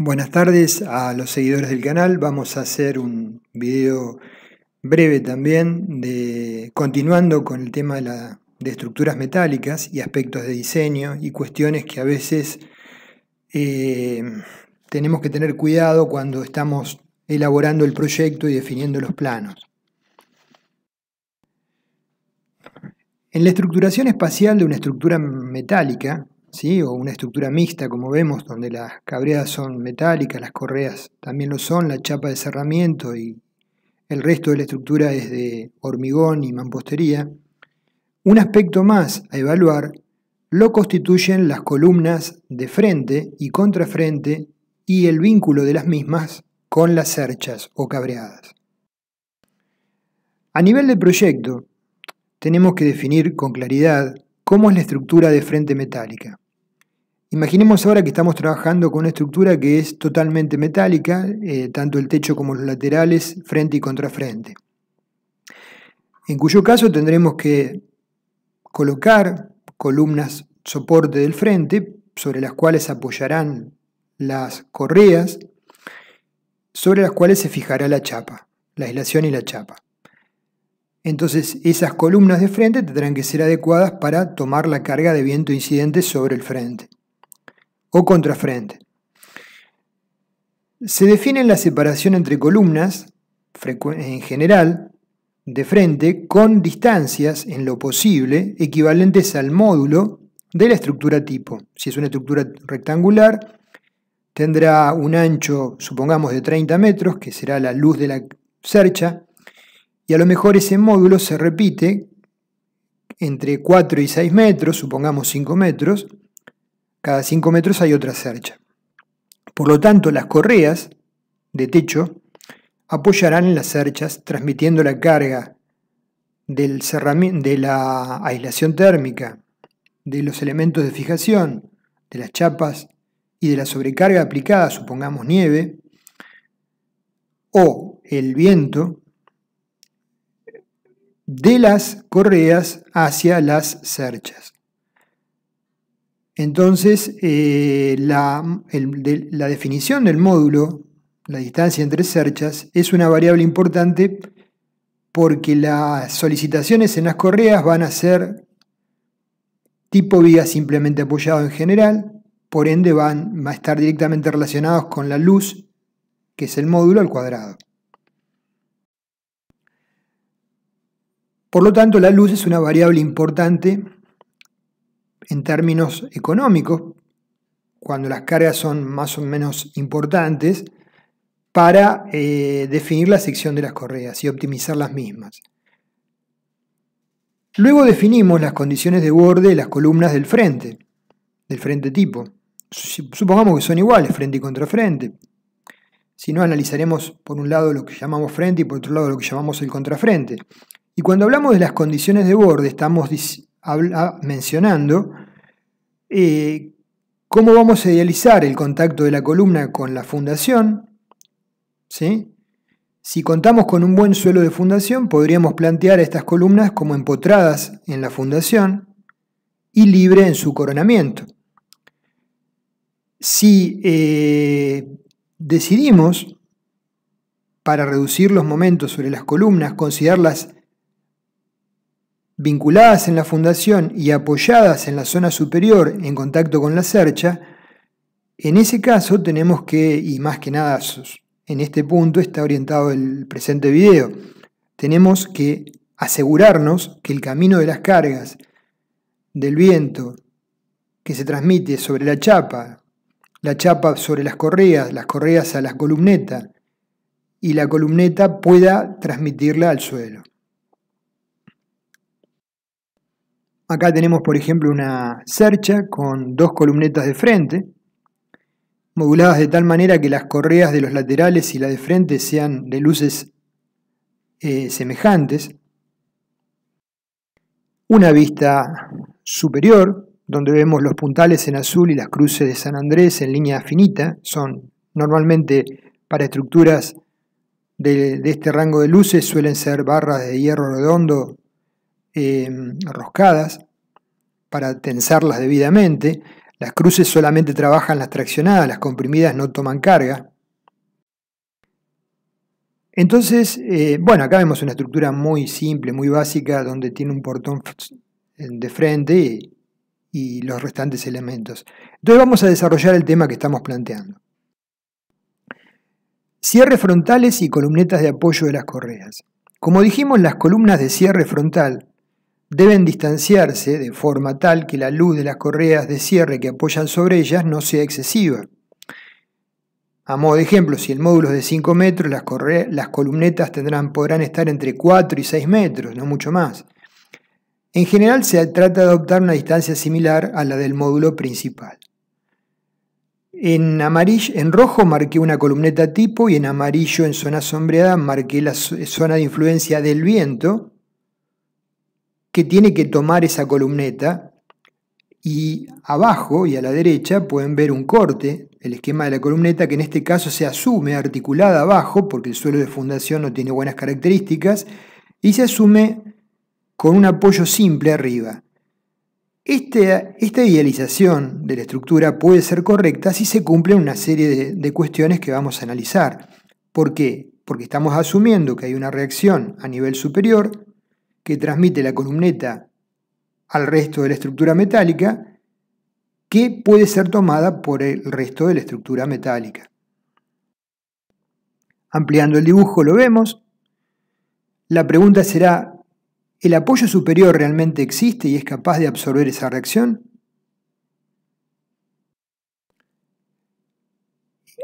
Buenas tardes a los seguidores del canal. Vamos a hacer un video breve también de continuando con el tema de, estructuras metálicas y aspectos de diseño y cuestiones que a veces eh, tenemos que tener cuidado cuando estamos elaborando el proyecto y definiendo los planos. En la estructuración espacial de una estructura metálica, o una estructura mixta, como vemos, donde las cabreadas son metálicas, las correas también lo son, la chapa de cerramiento y el resto de la estructura es de hormigón y mampostería. Un aspecto más a evaluar lo constituyen las columnas de frente y contrafrente y el vínculo de las mismas con las cerchas o cabreadas. A nivel de proyecto, tenemos que definir con claridad ¿Cómo es la estructura de frente metálica? Imaginemos ahora que estamos trabajando con una estructura que es totalmente metálica, eh, tanto el techo como los laterales, frente y contrafrente. En cuyo caso tendremos que colocar columnas soporte del frente sobre las cuales apoyarán las correas, sobre las cuales se fijará la chapa, la aislación y la chapa. Entonces esas columnas de frente tendrán que ser adecuadas para tomar la carga de viento incidente sobre el frente o contrafrente. Se define la separación entre columnas, en general, de frente, con distancias, en lo posible, equivalentes al módulo de la estructura tipo. Si es una estructura rectangular, tendrá un ancho, supongamos, de 30 metros, que será la luz de la cercha, y a lo mejor ese módulo se repite entre 4 y 6 metros, supongamos 5 metros, cada 5 metros hay otra cercha. Por lo tanto, las correas de techo apoyarán en las cerchas transmitiendo la carga de la aislación térmica, de los elementos de fijación, de las chapas y de la sobrecarga aplicada, supongamos nieve, o el viento, de las correas hacia las cerchas. Entonces, eh, la, definición del módulo, la distancia entre cerchas, es una variable importante porque las solicitaciones en las correas van a ser tipo vía simplemente apoyado en general, por ende van a estar directamente relacionados con la luz, que es el módulo al cuadrado. Por lo tanto, la luz es una variable importante en términos económicos, cuando las cargas son más o menos importantes, para eh, definir la sección de las correas y optimizar las mismas. Luego definimos las condiciones de borde de las columnas del frente, del frente tipo. Supongamos que son iguales, frente y contrafrente. Si no, analizaremos por un lado lo que llamamos frente y por otro lado lo que llamamos el contrafrente. Y cuando hablamos de las condiciones de borde, estamos ah, mencionando eh, cómo vamos a idealizar el contacto de la columna con la fundación. ¿sí? Si contamos con un buen suelo de fundación, podríamos plantear estas columnas como empotradas en la fundación y libre en su coronamiento. Si eh, decidimos, para reducir los momentos sobre las columnas, considerarlas vinculadas en la fundación y apoyadas en la zona superior en contacto con la cercha, en ese caso tenemos que, y más que nada en este punto está orientado el presente video, tenemos que asegurarnos que el camino de las cargas, del viento que se transmite sobre la chapa, la chapa sobre las correas, las correas a las columneta, y la columneta pueda transmitirla al suelo. Acá tenemos, por ejemplo, una cercha con dos columnetas de frente, moduladas de tal manera que las correas de los laterales y la de frente sean de luces eh, semejantes. Una vista superior, donde vemos los puntales en azul y las cruces de San Andrés en línea finita, son normalmente para estructuras de este rango de luces, suelen ser barras de hierro redondo Em, arroscadas roscadas para tensarlas debidamente. Las cruces solamente trabajan las traccionadas, las comprimidas no toman carga. Entonces, eh, bueno, acá vemos una estructura muy simple, muy básica, donde tiene un portón de frente y, los restantes elementos. Entonces vamos a desarrollar el tema que estamos planteando. cierres frontales y columnetas de apoyo de las correas. Como dijimos, las columnas de cierre frontal Deben distanciarse de forma tal que la luz de las correas de cierre que apoyan sobre ellas no sea excesiva. A modo de ejemplo, si el módulo es de 5 metros, las, columnetas tendrán, podrán estar entre 4 y 6 metros, no mucho más. En general se trata de adoptar una distancia similar a la del módulo principal. En, amarillo, en rojo marqué una columneta tipo y en amarillo en zona sombreada marqué la zona de influencia del viento que tiene que tomar esa columneta y abajo y a la derecha pueden ver un corte, el esquema de la columneta que en este caso se asume articulada abajo porque el suelo de fundación no tiene buenas características y se asume con un apoyo simple arriba. Este, esta idealización de la estructura puede ser correcta si se cumplen una serie de, de cuestiones que vamos a analizar. ¿Por qué? Porque estamos asumiendo que hay una reacción a nivel superior que transmite la columneta al resto de la estructura metálica que puede ser tomada por el resto de la estructura metálica. Ampliando el dibujo lo vemos. La pregunta será, ¿el apoyo superior realmente existe y es capaz de absorber esa reacción?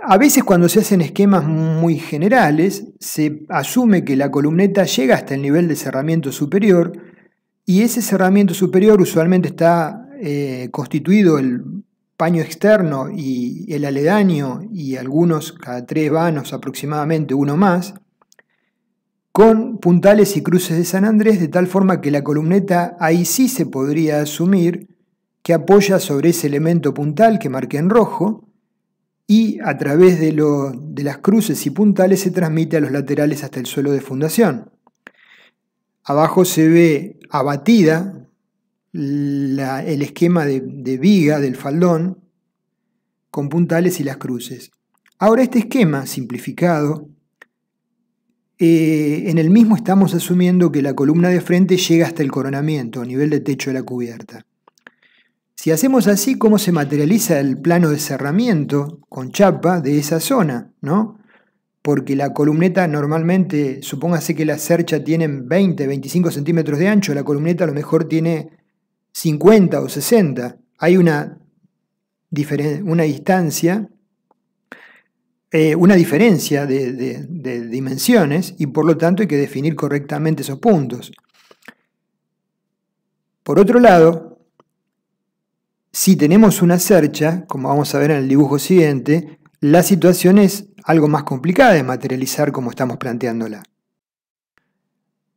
A veces cuando se hacen esquemas muy generales, se asume que la columneta llega hasta el nivel de cerramiento superior y ese cerramiento superior usualmente está eh, constituido el paño externo y el aledaño y algunos cada tres vanos aproximadamente, uno más, con puntales y cruces de San Andrés de tal forma que la columneta ahí sí se podría asumir que apoya sobre ese elemento puntal que marqué en rojo, y a través de, las cruces y puntales se transmite a los laterales hasta el suelo de fundación. Abajo se ve abatida el esquema de, viga del faldón con puntales y las cruces. Ahora este esquema simplificado, eh, en el mismo estamos asumiendo que la columna de frente llega hasta el coronamiento, a nivel de techo de la cubierta. Si hacemos así, ¿cómo se materializa el plano de cerramiento con chapa de esa zona? ¿no? Porque la columneta normalmente, supóngase que la cercha tienen 20, 25 centímetros de ancho, la columneta a lo mejor tiene 50 o 60. Hay una, una distancia, eh, una diferencia de dimensiones y por lo tanto hay que definir correctamente esos puntos. Por otro lado, si tenemos una cercha, como vamos a ver en el dibujo siguiente, la situación es algo más complicada de materializar como estamos planteándola.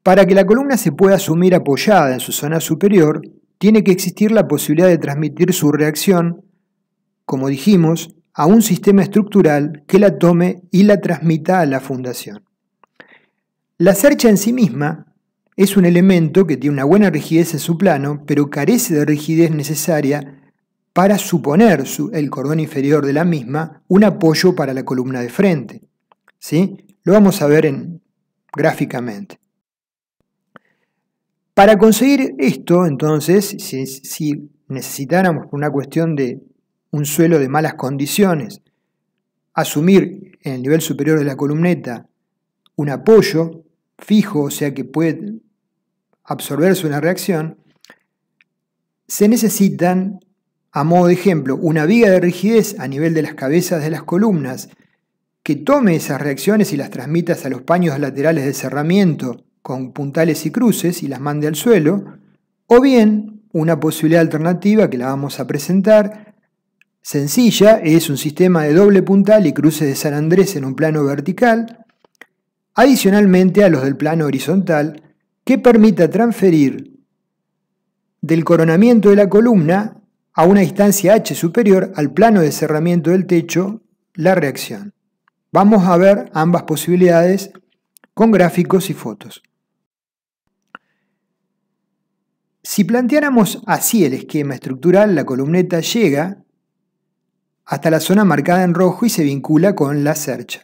Para que la columna se pueda asumir apoyada en su zona superior, tiene que existir la posibilidad de transmitir su reacción, como dijimos, a un sistema estructural que la tome y la transmita a la fundación. La cercha en sí misma es un elemento que tiene una buena rigidez en su plano, pero carece de rigidez necesaria para suponer el cordón inferior de la misma un apoyo para la columna de frente. ¿sí? Lo vamos a ver en, gráficamente. Para conseguir esto, entonces, si, si necesitáramos por una cuestión de un suelo de malas condiciones, asumir en el nivel superior de la columneta un apoyo fijo, o sea que puede absorberse una reacción, se necesitan a modo de ejemplo, una viga de rigidez a nivel de las cabezas de las columnas que tome esas reacciones y las transmitas a los paños laterales de cerramiento con puntales y cruces y las mande al suelo, o bien una posibilidad alternativa que la vamos a presentar sencilla es un sistema de doble puntal y cruces de San Andrés en un plano vertical, adicionalmente a los del plano horizontal, que permita transferir del coronamiento de la columna a una distancia h superior al plano de cerramiento del techo la reacción. Vamos a ver ambas posibilidades con gráficos y fotos. Si planteáramos así el esquema estructural, la columneta llega hasta la zona marcada en rojo y se vincula con la cercha.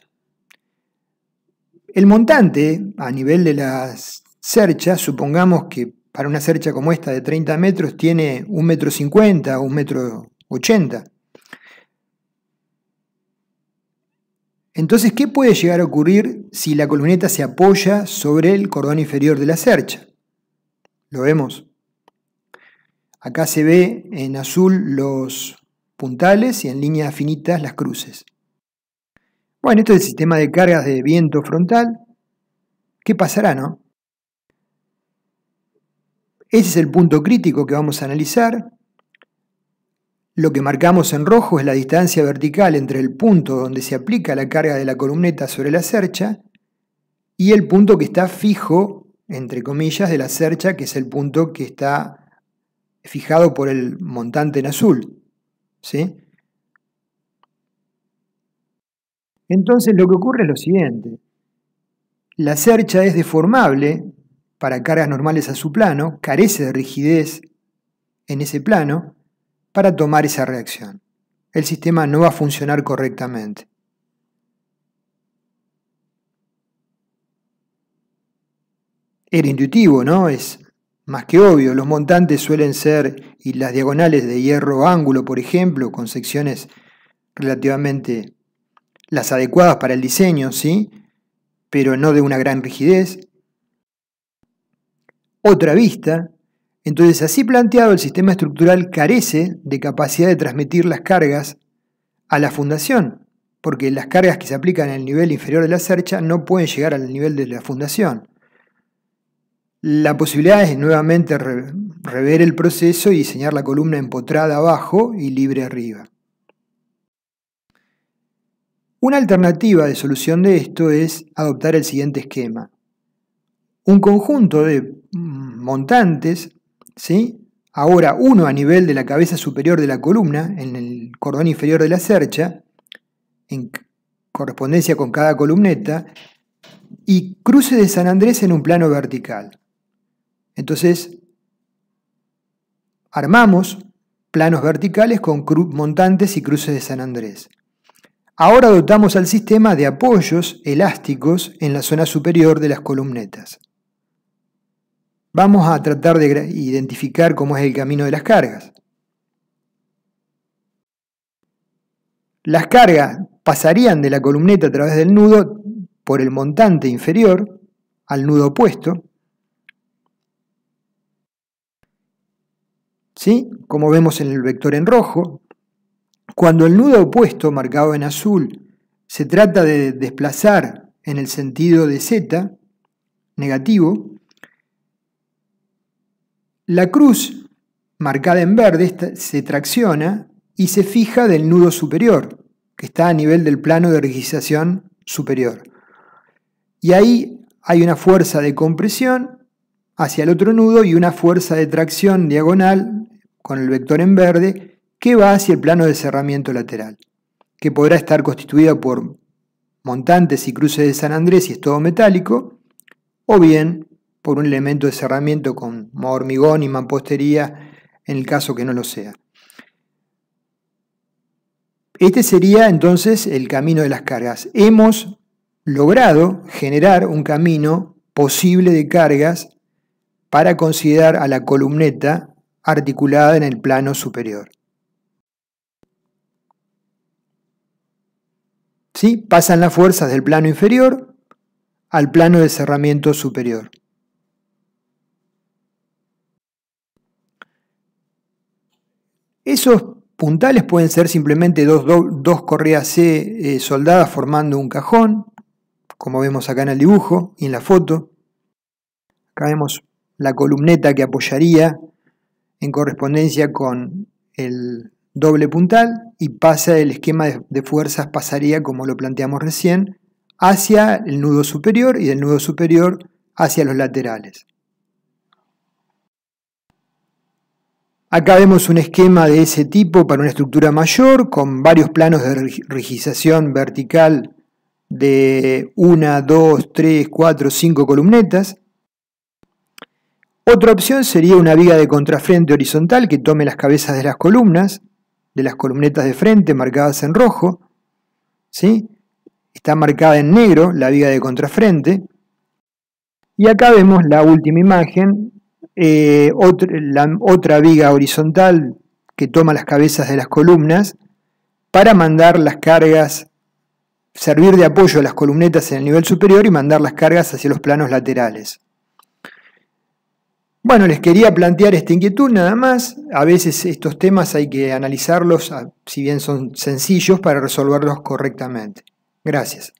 El montante a nivel de la cercha, supongamos que para una cercha como esta de 30 metros tiene un metro cincuenta o un metro ochenta. Entonces, ¿qué puede llegar a ocurrir si la columneta se apoya sobre el cordón inferior de la cercha? Lo vemos. Acá se ve en azul los puntales y en líneas finitas las cruces. Bueno, esto es el sistema de cargas de viento frontal. ¿Qué pasará, no? Ese es el punto crítico que vamos a analizar. Lo que marcamos en rojo es la distancia vertical entre el punto donde se aplica la carga de la columneta sobre la cercha y el punto que está fijo, entre comillas, de la cercha, que es el punto que está fijado por el montante en azul. Entonces lo que ocurre es lo siguiente. La cercha es deformable para cargas normales a su plano, carece de rigidez en ese plano, para tomar esa reacción. El sistema no va a funcionar correctamente. Era intuitivo, ¿no? Es más que obvio. Los montantes suelen ser, y las diagonales de hierro ángulo, por ejemplo, con secciones relativamente las adecuadas para el diseño, ¿sí? Pero no de una gran rigidez otra vista. Entonces, así planteado, el sistema estructural carece de capacidad de transmitir las cargas a la fundación, porque las cargas que se aplican en el nivel inferior de la cercha no pueden llegar al nivel de la fundación. La posibilidad es nuevamente rever el proceso y diseñar la columna empotrada abajo y libre arriba. Una alternativa de solución de esto es adoptar el siguiente esquema un conjunto de mm, montantes, ¿sí? ahora uno a nivel de la cabeza superior de la columna, en el cordón inferior de la cercha, en correspondencia con cada columneta, y cruce de San Andrés en un plano vertical. Entonces, armamos planos verticales con montantes y cruces de San Andrés. Ahora dotamos al sistema de apoyos elásticos en la zona superior de las columnetas. Vamos a tratar de identificar cómo es el camino de las cargas. Las cargas pasarían de la columneta a través del nudo por el montante inferior al nudo opuesto. Como vemos en el vector en rojo, cuando el nudo opuesto, marcado en azul, se trata de desplazar en el sentido de z negativo, la cruz, marcada en verde, se tracciona y se fija del nudo superior, que está a nivel del plano de rigidización superior. Y ahí hay una fuerza de compresión hacia el otro nudo y una fuerza de tracción diagonal con el vector en verde que va hacia el plano de cerramiento lateral, que podrá estar constituida por montantes y cruces de San Andrés y es todo metálico, o bien por un elemento de cerramiento con hormigón y mampostería en el caso que no lo sea. Este sería entonces el camino de las cargas. Hemos logrado generar un camino posible de cargas para considerar a la columneta articulada en el plano superior. Pasan las fuerzas del plano inferior al plano de cerramiento superior. Esos puntales pueden ser simplemente dos, correas C eh, soldadas formando un cajón, como vemos acá en el dibujo y en la foto. Acá vemos la columneta que apoyaría en correspondencia con el doble puntal y pasa el esquema de fuerzas, pasaría como lo planteamos recién, hacia el nudo superior y del nudo superior hacia los laterales. Acá vemos un esquema de ese tipo para una estructura mayor con varios planos de rigización vertical de una, dos, 3, cuatro, cinco columnetas. Otra opción sería una viga de contrafrente horizontal que tome las cabezas de las columnas, de las columnetas de frente marcadas en rojo. ¿sí? Está marcada en negro la viga de contrafrente. Y acá vemos la última imagen eh, la otra viga horizontal que toma las cabezas de las columnas para mandar las cargas, servir de apoyo a las columnetas en el nivel superior y mandar las cargas hacia los planos laterales. Bueno, les quería plantear esta inquietud nada más. A veces estos temas hay que analizarlos, si bien son sencillos, para resolverlos correctamente. Gracias.